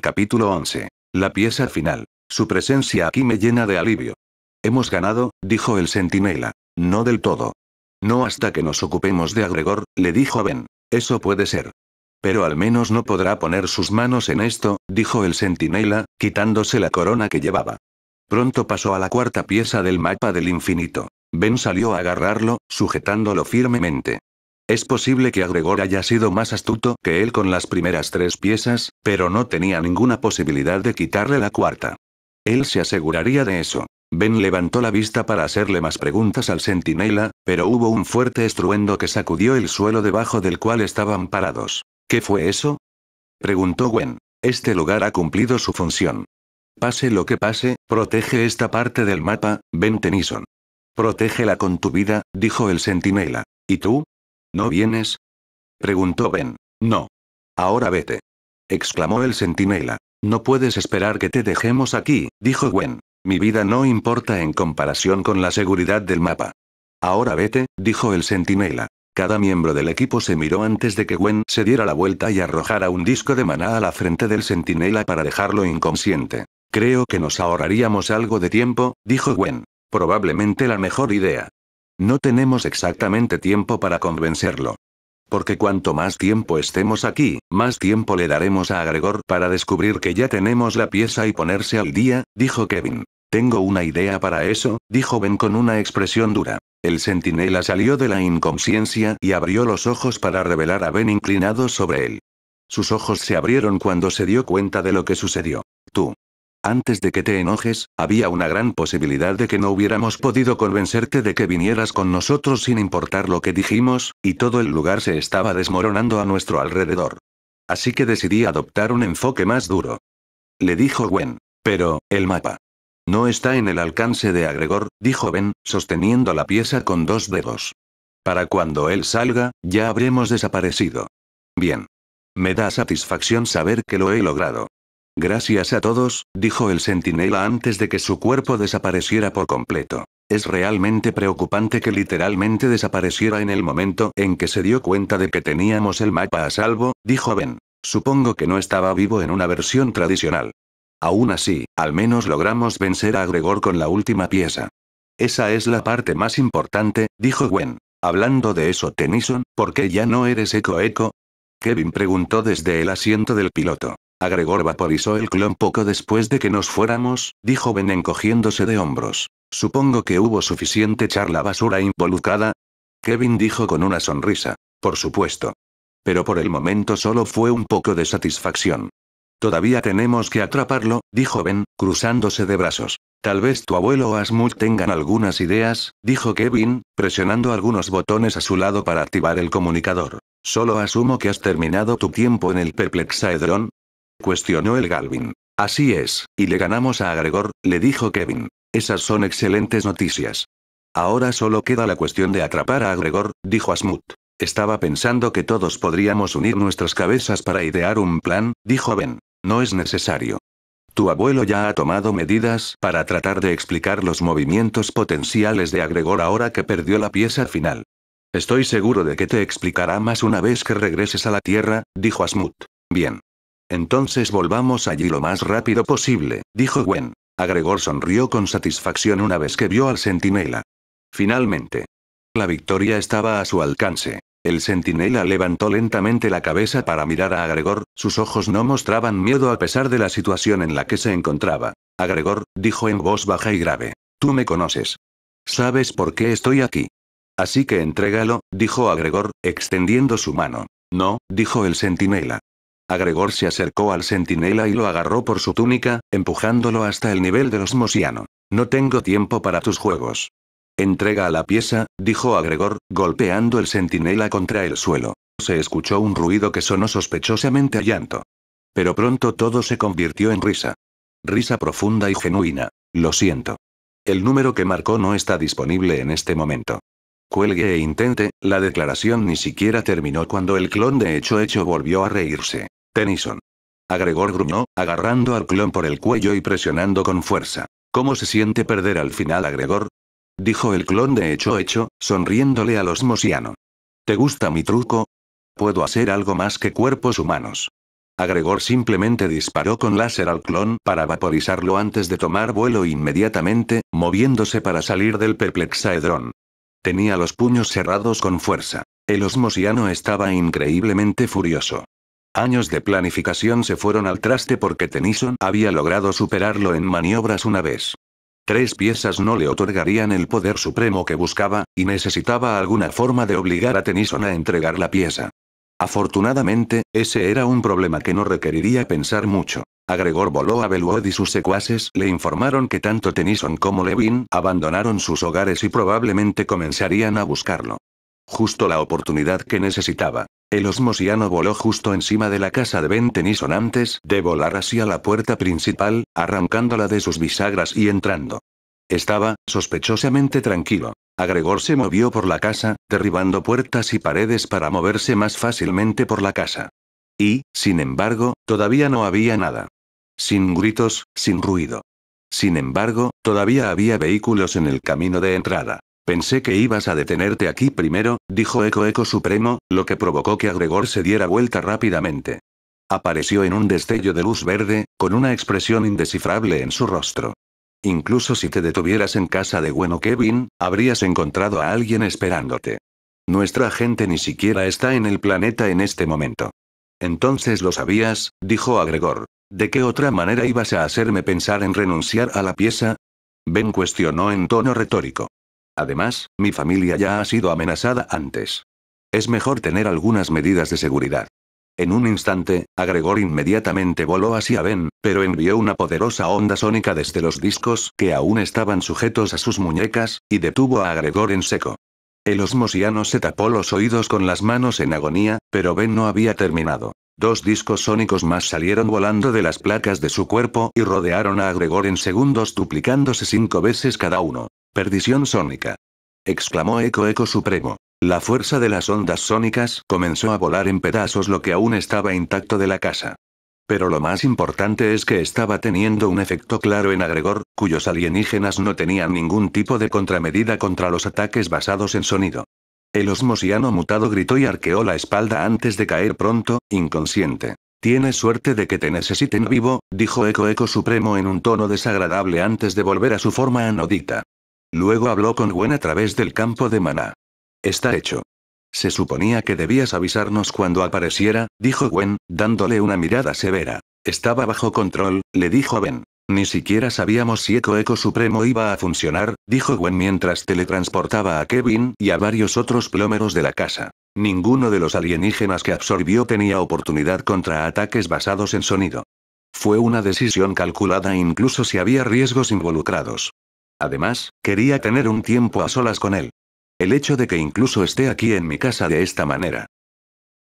Capítulo 11. La pieza final. Su presencia aquí me llena de alivio. Hemos ganado, dijo el centinela. No del todo. No hasta que nos ocupemos de Agregor, le dijo Ben. Eso puede ser. Pero al menos no podrá poner sus manos en esto, dijo el centinela, quitándose la corona que llevaba. Pronto pasó a la cuarta pieza del mapa del infinito. Ben salió a agarrarlo, sujetándolo firmemente. Es posible que Agregor haya sido más astuto que él con las primeras tres piezas, pero no tenía ninguna posibilidad de quitarle la cuarta. Él se aseguraría de eso. Ben levantó la vista para hacerle más preguntas al centinela, pero hubo un fuerte estruendo que sacudió el suelo debajo del cual estaban parados. ¿Qué fue eso? preguntó Gwen. Este lugar ha cumplido su función. Pase lo que pase, protege esta parte del mapa, Ben Tennyson. Protégela con tu vida, dijo el centinela. ¿Y tú? ¿No vienes? preguntó Ben. No. Ahora vete. exclamó el centinela. No puedes esperar que te dejemos aquí, dijo Gwen. Mi vida no importa en comparación con la seguridad del mapa. Ahora vete, dijo el centinela. Cada miembro del equipo se miró antes de que Gwen se diera la vuelta y arrojara un disco de maná a la frente del centinela para dejarlo inconsciente. Creo que nos ahorraríamos algo de tiempo, dijo Gwen. Probablemente la mejor idea. No tenemos exactamente tiempo para convencerlo. Porque cuanto más tiempo estemos aquí, más tiempo le daremos a Gregor para descubrir que ya tenemos la pieza y ponerse al día, dijo Kevin. Tengo una idea para eso, dijo Ben con una expresión dura. El centinela salió de la inconsciencia y abrió los ojos para revelar a Ben inclinado sobre él. Sus ojos se abrieron cuando se dio cuenta de lo que sucedió. Tú. Antes de que te enojes, había una gran posibilidad de que no hubiéramos podido convencerte de que vinieras con nosotros sin importar lo que dijimos, y todo el lugar se estaba desmoronando a nuestro alrededor. Así que decidí adoptar un enfoque más duro. Le dijo Gwen. Pero, el mapa. No está en el alcance de Agregor, dijo Ben, sosteniendo la pieza con dos dedos. Para cuando él salga, ya habremos desaparecido. Bien. Me da satisfacción saber que lo he logrado. Gracias a todos, dijo el centinela antes de que su cuerpo desapareciera por completo. Es realmente preocupante que literalmente desapareciera en el momento en que se dio cuenta de que teníamos el mapa a salvo, dijo Ben. Supongo que no estaba vivo en una versión tradicional. Aún así, al menos logramos vencer a Gregor con la última pieza. Esa es la parte más importante, dijo Gwen. Hablando de eso, Tennyson, ¿por qué ya no eres eco eco? Kevin preguntó desde el asiento del piloto. Agregor vaporizó el clon poco después de que nos fuéramos, dijo Ben encogiéndose de hombros. Supongo que hubo suficiente charla basura involucrada. Kevin dijo con una sonrisa. Por supuesto. Pero por el momento solo fue un poco de satisfacción. Todavía tenemos que atraparlo, dijo Ben, cruzándose de brazos. Tal vez tu abuelo o Asmul tengan algunas ideas, dijo Kevin, presionando algunos botones a su lado para activar el comunicador. Solo asumo que has terminado tu tiempo en el Perplexaedron, cuestionó el Galvin. Así es, y le ganamos a Agregor, le dijo Kevin. Esas son excelentes noticias. Ahora solo queda la cuestión de atrapar a Agregor, dijo Asmut. Estaba pensando que todos podríamos unir nuestras cabezas para idear un plan, dijo Ben. No es necesario. Tu abuelo ya ha tomado medidas para tratar de explicar los movimientos potenciales de Agregor ahora que perdió la pieza final. Estoy seguro de que te explicará más una vez que regreses a la Tierra, dijo Asmut. Bien. Entonces volvamos allí lo más rápido posible, dijo Gwen. Agregor sonrió con satisfacción una vez que vio al centinela. Finalmente. La victoria estaba a su alcance. El centinela levantó lentamente la cabeza para mirar a Agregor, sus ojos no mostraban miedo a pesar de la situación en la que se encontraba. Agregor, dijo en voz baja y grave. Tú me conoces. Sabes por qué estoy aquí. Así que entrégalo, dijo Agregor, extendiendo su mano. No, dijo el centinela. Agregor se acercó al centinela y lo agarró por su túnica, empujándolo hasta el nivel de los Mosiano. No tengo tiempo para tus juegos. Entrega a la pieza, dijo Agregor, golpeando el centinela contra el suelo. Se escuchó un ruido que sonó sospechosamente a llanto. Pero pronto todo se convirtió en risa. Risa profunda y genuina. Lo siento. El número que marcó no está disponible en este momento. Cuelgue e intente, la declaración ni siquiera terminó cuando el clon de hecho hecho volvió a reírse. Tennyson. Agregor gruñó, agarrando al clon por el cuello y presionando con fuerza. ¿Cómo se siente perder al final, Agregor? Dijo el clon de hecho hecho, sonriéndole a los Mosiano. ¿Te gusta mi truco? Puedo hacer algo más que cuerpos humanos. Agregor simplemente disparó con láser al clon para vaporizarlo antes de tomar vuelo inmediatamente, moviéndose para salir del perplexaedrón. Tenía los puños cerrados con fuerza. El osmosiano estaba increíblemente furioso. Años de planificación se fueron al traste porque Tennyson había logrado superarlo en maniobras una vez. Tres piezas no le otorgarían el poder supremo que buscaba, y necesitaba alguna forma de obligar a Tennyson a entregar la pieza. Afortunadamente, ese era un problema que no requeriría pensar mucho. Agregor Voló a Belwood y sus secuaces le informaron que tanto Tennyson como Levin abandonaron sus hogares y probablemente comenzarían a buscarlo. Justo la oportunidad que necesitaba. El osmosiano voló justo encima de la casa de Bentenison antes de volar hacia la puerta principal, arrancándola de sus bisagras y entrando. Estaba, sospechosamente tranquilo. Agregor se movió por la casa, derribando puertas y paredes para moverse más fácilmente por la casa. Y, sin embargo, todavía no había nada. Sin gritos, sin ruido. Sin embargo, todavía había vehículos en el camino de entrada. Pensé que ibas a detenerte aquí primero, dijo Eco Eco Supremo, lo que provocó que Agregor se diera vuelta rápidamente. Apareció en un destello de luz verde, con una expresión indescifrable en su rostro. Incluso si te detuvieras en casa de bueno Kevin, habrías encontrado a alguien esperándote. Nuestra gente ni siquiera está en el planeta en este momento. Entonces lo sabías, dijo Agregor. ¿De qué otra manera ibas a hacerme pensar en renunciar a la pieza? Ben cuestionó en tono retórico. Además, mi familia ya ha sido amenazada antes. Es mejor tener algunas medidas de seguridad. En un instante, Agregor inmediatamente voló hacia Ben, pero envió una poderosa onda sónica desde los discos que aún estaban sujetos a sus muñecas, y detuvo a Agregor en seco. El osmosiano se tapó los oídos con las manos en agonía, pero Ben no había terminado. Dos discos sónicos más salieron volando de las placas de su cuerpo y rodearon a Agregor en segundos duplicándose cinco veces cada uno. Perdición sónica. Exclamó Eco Eco Supremo. La fuerza de las ondas sónicas comenzó a volar en pedazos lo que aún estaba intacto de la casa. Pero lo más importante es que estaba teniendo un efecto claro en Agregor, cuyos alienígenas no tenían ningún tipo de contramedida contra los ataques basados en sonido. El osmosiano mutado gritó y arqueó la espalda antes de caer pronto, inconsciente. Tienes suerte de que te necesiten vivo, dijo Eco Eco Supremo en un tono desagradable antes de volver a su forma anodita. Luego habló con Gwen a través del campo de maná. Está hecho. Se suponía que debías avisarnos cuando apareciera, dijo Gwen, dándole una mirada severa. Estaba bajo control, le dijo Ben. Ni siquiera sabíamos si Eco Eco Supremo iba a funcionar, dijo Gwen mientras teletransportaba a Kevin y a varios otros plómeros de la casa. Ninguno de los alienígenas que absorbió tenía oportunidad contra ataques basados en sonido. Fue una decisión calculada incluso si había riesgos involucrados. Además, quería tener un tiempo a solas con él. El hecho de que incluso esté aquí en mi casa de esta manera.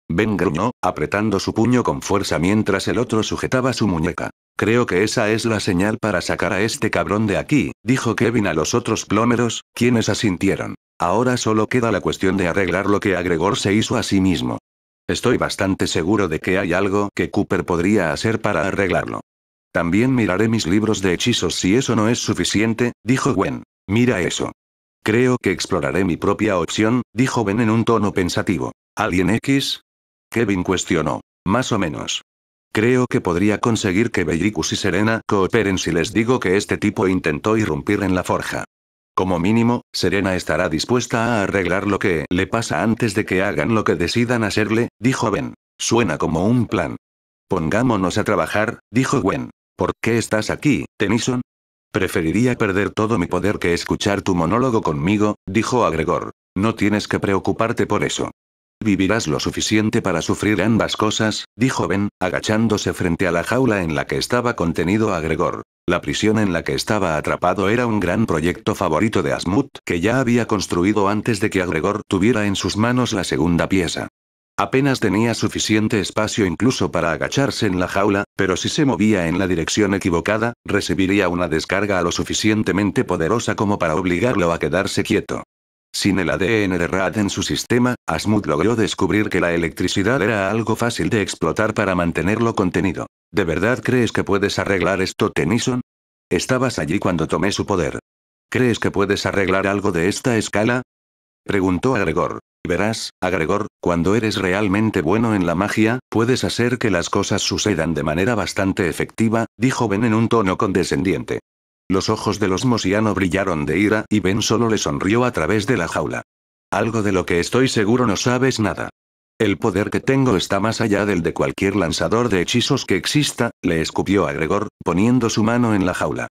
Ben gruñó, apretando su puño con fuerza mientras el otro sujetaba su muñeca. Creo que esa es la señal para sacar a este cabrón de aquí, dijo Kevin a los otros plómeros, quienes asintieron. Ahora solo queda la cuestión de arreglar lo que Agregor se hizo a sí mismo. Estoy bastante seguro de que hay algo que Cooper podría hacer para arreglarlo. También miraré mis libros de hechizos si eso no es suficiente, dijo Gwen. Mira eso. Creo que exploraré mi propia opción, dijo Ben en un tono pensativo. ¿Alguien X? Kevin cuestionó. Más o menos. Creo que podría conseguir que Bellicus y Serena cooperen si les digo que este tipo intentó irrumpir en la forja. Como mínimo, Serena estará dispuesta a arreglar lo que le pasa antes de que hagan lo que decidan hacerle, dijo Ben. Suena como un plan. Pongámonos a trabajar, dijo Gwen. ¿Por qué estás aquí, Tennyson? Preferiría perder todo mi poder que escuchar tu monólogo conmigo, dijo Agregor. No tienes que preocuparte por eso. Vivirás lo suficiente para sufrir ambas cosas, dijo Ben, agachándose frente a la jaula en la que estaba contenido Agregor. La prisión en la que estaba atrapado era un gran proyecto favorito de Asmuth que ya había construido antes de que Agregor tuviera en sus manos la segunda pieza. Apenas tenía suficiente espacio incluso para agacharse en la jaula, pero si se movía en la dirección equivocada, recibiría una descarga lo suficientemente poderosa como para obligarlo a quedarse quieto. Sin el ADN de Rad en su sistema, Asmut logró descubrir que la electricidad era algo fácil de explotar para mantenerlo contenido. ¿De verdad crees que puedes arreglar esto, Tennyson? Estabas allí cuando tomé su poder. ¿Crees que puedes arreglar algo de esta escala? Preguntó a Gregor. Verás, agregor, cuando eres realmente bueno en la magia, puedes hacer que las cosas sucedan de manera bastante efectiva, dijo Ben en un tono condescendiente. Los ojos de los Mosiano brillaron de ira y Ben solo le sonrió a través de la jaula. Algo de lo que estoy seguro no sabes nada. El poder que tengo está más allá del de cualquier lanzador de hechizos que exista, le escupió Agregor, poniendo su mano en la jaula.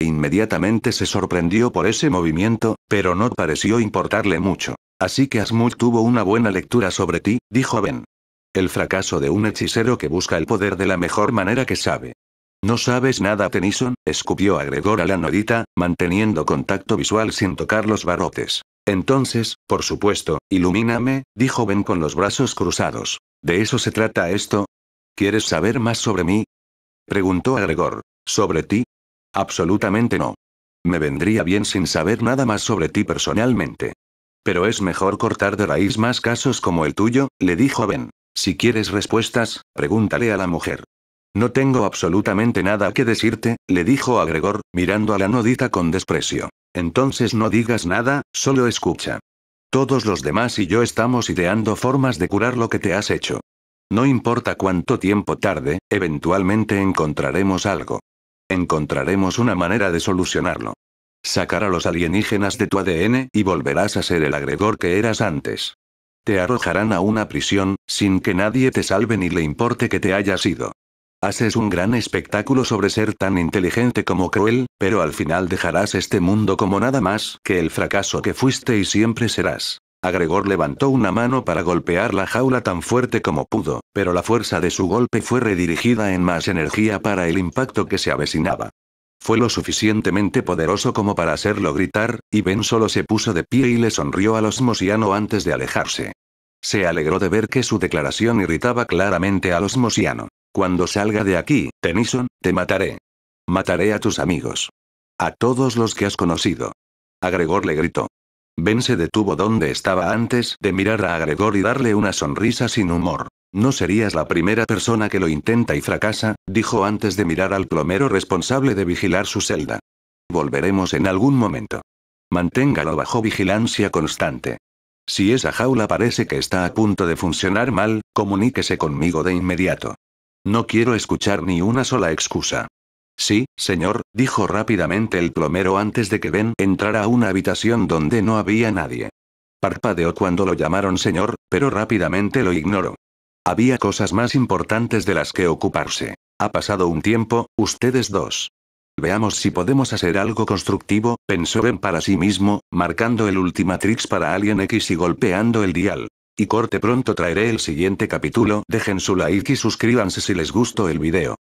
Inmediatamente se sorprendió por ese movimiento, pero no pareció importarle mucho. Así que Asmul tuvo una buena lectura sobre ti, dijo Ben. El fracaso de un hechicero que busca el poder de la mejor manera que sabe. No sabes nada, Tennyson, escupió a Gregor a la nodita, manteniendo contacto visual sin tocar los barrotes. Entonces, por supuesto, ilumíname, dijo Ben con los brazos cruzados. ¿De eso se trata esto? ¿Quieres saber más sobre mí? Preguntó a Gregor. ¿Sobre ti? Absolutamente no. Me vendría bien sin saber nada más sobre ti personalmente. Pero es mejor cortar de raíz más casos como el tuyo, le dijo Ben. Si quieres respuestas, pregúntale a la mujer. No tengo absolutamente nada que decirte, le dijo a Gregor, mirando a la nodita con desprecio. Entonces no digas nada, solo escucha. Todos los demás y yo estamos ideando formas de curar lo que te has hecho. No importa cuánto tiempo tarde, eventualmente encontraremos algo. Encontraremos una manera de solucionarlo sacar a los alienígenas de tu ADN y volverás a ser el agregor que eras antes. Te arrojarán a una prisión, sin que nadie te salve ni le importe que te hayas ido. Haces un gran espectáculo sobre ser tan inteligente como cruel, pero al final dejarás este mundo como nada más que el fracaso que fuiste y siempre serás. Agregor levantó una mano para golpear la jaula tan fuerte como pudo, pero la fuerza de su golpe fue redirigida en más energía para el impacto que se avecinaba. Fue lo suficientemente poderoso como para hacerlo gritar, y Ben solo se puso de pie y le sonrió a los Mosiano antes de alejarse. Se alegró de ver que su declaración irritaba claramente a los Cuando salga de aquí, Tennyson, te mataré. Mataré a tus amigos. A todos los que has conocido. A Gregor le gritó. Ben se detuvo donde estaba antes de mirar a Gregor y darle una sonrisa sin humor. No serías la primera persona que lo intenta y fracasa, dijo antes de mirar al plomero responsable de vigilar su celda. Volveremos en algún momento. Manténgalo bajo vigilancia constante. Si esa jaula parece que está a punto de funcionar mal, comuníquese conmigo de inmediato. No quiero escuchar ni una sola excusa. Sí, señor, dijo rápidamente el plomero antes de que Ben entrara a una habitación donde no había nadie. Parpadeó cuando lo llamaron señor, pero rápidamente lo ignoró. Había cosas más importantes de las que ocuparse. Ha pasado un tiempo, ustedes dos. Veamos si podemos hacer algo constructivo, pensó Ben para sí mismo, marcando el Ultimatrix para Alien X y golpeando el dial. Y corte pronto traeré el siguiente capítulo, dejen su like y suscríbanse si les gustó el video.